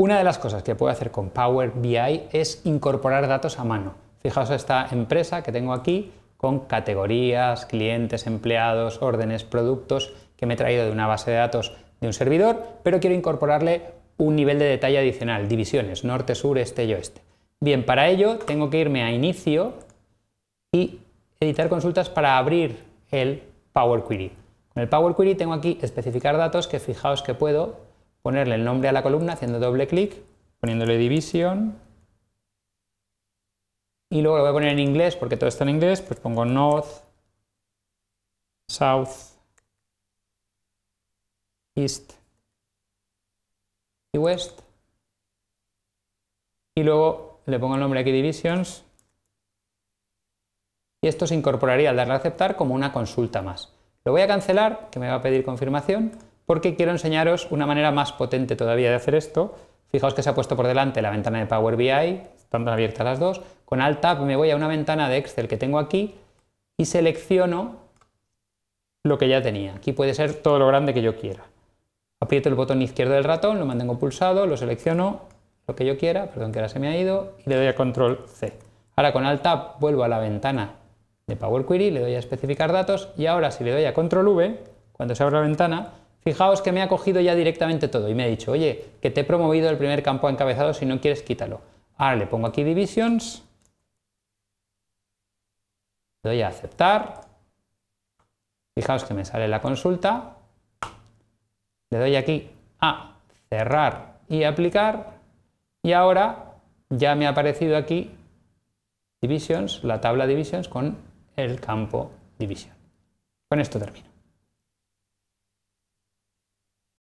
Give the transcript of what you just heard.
Una de las cosas que puedo hacer con Power BI es incorporar datos a mano. Fijaos esta empresa que tengo aquí con categorías, clientes, empleados, órdenes, productos que me he traído de una base de datos de un servidor, pero quiero incorporarle un nivel de detalle adicional, divisiones, norte, sur, este y oeste. Bien, para ello tengo que irme a inicio y editar consultas para abrir el Power Query. Con el Power Query tengo aquí especificar datos que fijaos que puedo ponerle el nombre a la columna haciendo doble clic, poniéndole division. Y luego lo voy a poner en inglés porque todo está en inglés, pues pongo north, south, east y west. Y luego le pongo el nombre aquí divisions. Y esto se incorporaría al darle a aceptar como una consulta más. Lo voy a cancelar, que me va a pedir confirmación porque quiero enseñaros una manera más potente todavía de hacer esto. Fijaos que se ha puesto por delante la ventana de Power BI, están abiertas las dos. Con Alt Tab me voy a una ventana de Excel que tengo aquí y selecciono lo que ya tenía. Aquí puede ser todo lo grande que yo quiera. Aprieto el botón izquierdo del ratón, lo mantengo pulsado, lo selecciono, lo que yo quiera, perdón que ahora se me ha ido, y le doy a Control C. Ahora con Alt Tab vuelvo a la ventana de Power Query, le doy a especificar datos y ahora si le doy a Control V, cuando se abre la ventana, Fijaos que me ha cogido ya directamente todo y me ha dicho, oye, que te he promovido el primer campo encabezado, si no quieres quítalo. Ahora le pongo aquí divisions, Le doy a aceptar, fijaos que me sale la consulta, le doy aquí a cerrar y aplicar y ahora ya me ha aparecido aquí divisions, la tabla divisions con el campo división. Con esto termino.